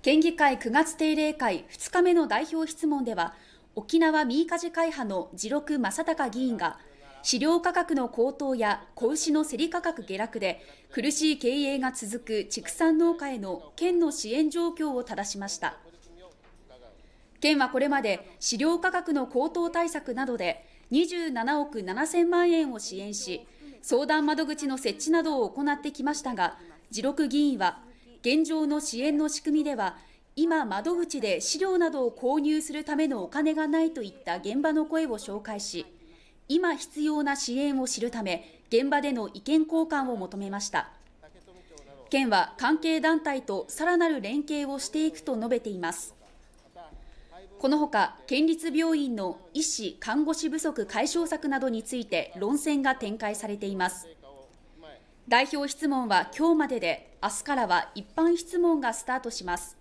県議会9月定例会2日目の代表質問では沖縄民カ事会派の次六正孝議員が飼料価格の高騰や子牛の競り価格下落で苦しい経営が続く畜産農家への県の支援状況を正しました県はこれまで飼料価格の高騰対策などで27億7000万円を支援し相談窓口の設置などを行ってきましたが次六議員は現状の支援の仕組みでは今窓口で資料などを購入するためのお金がないといった現場の声を紹介し今必要な支援を知るため現場での意見交換を求めました県は関係団体とさらなる連携をしていくと述べていますこのほか県立病院の医師・看護師不足解消策などについて論戦が展開されています代表質問は今日までで明日からは一般質問がスタートします